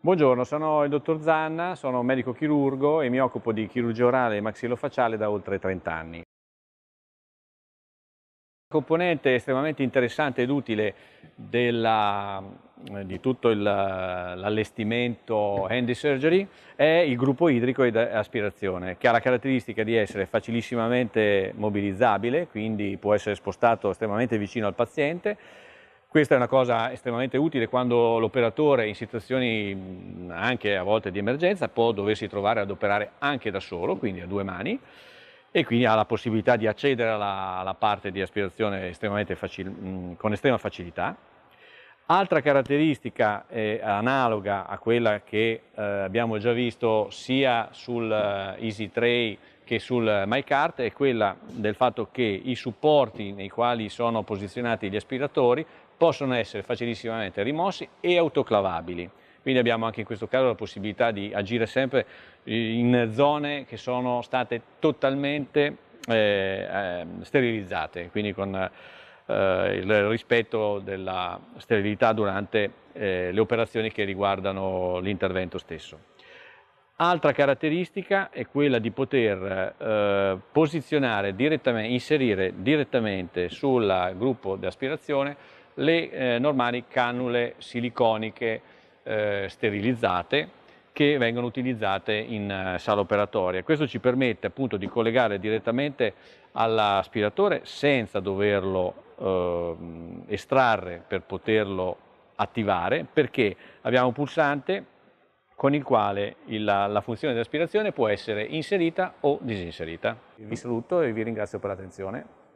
Buongiorno, sono il dottor Zanna, sono medico chirurgo e mi occupo di chirurgia orale e maxillofaciale da oltre 30 anni. Una componente estremamente interessante ed utile della, eh, di tutto l'allestimento handy surgery è il gruppo idrico ed aspirazione che ha la caratteristica di essere facilissimamente mobilizzabile quindi può essere spostato estremamente vicino al paziente questa è una cosa estremamente utile quando l'operatore in situazioni mm, anche a volte di emergenza può doversi trovare ad operare anche da solo, quindi a due mani, e quindi ha la possibilità di accedere alla, alla parte di aspirazione facil, mm, con estrema facilità Altra caratteristica eh, analoga a quella che eh, abbiamo già visto sia sul eh, Easy Tray che sul eh, MyCart è quella del fatto che i supporti nei quali sono posizionati gli aspiratori possono essere facilissimamente rimossi e autoclavabili. Quindi abbiamo anche in questo caso la possibilità di agire sempre in zone che sono state totalmente eh, ehm, sterilizzate, quindi con eh, il rispetto della sterilità durante eh, le operazioni che riguardano l'intervento stesso. Altra caratteristica è quella di poter eh, posizionare direttamente, inserire direttamente sul gruppo di aspirazione le eh, normali cannule siliconiche eh, sterilizzate che vengono utilizzate in eh, sala operatoria. Questo ci permette appunto di collegare direttamente all'aspiratore senza doverlo eh, estrarre per poterlo attivare perché abbiamo un pulsante con il quale il, la, la funzione aspirazione può essere inserita o disinserita. Vi saluto e vi ringrazio per l'attenzione.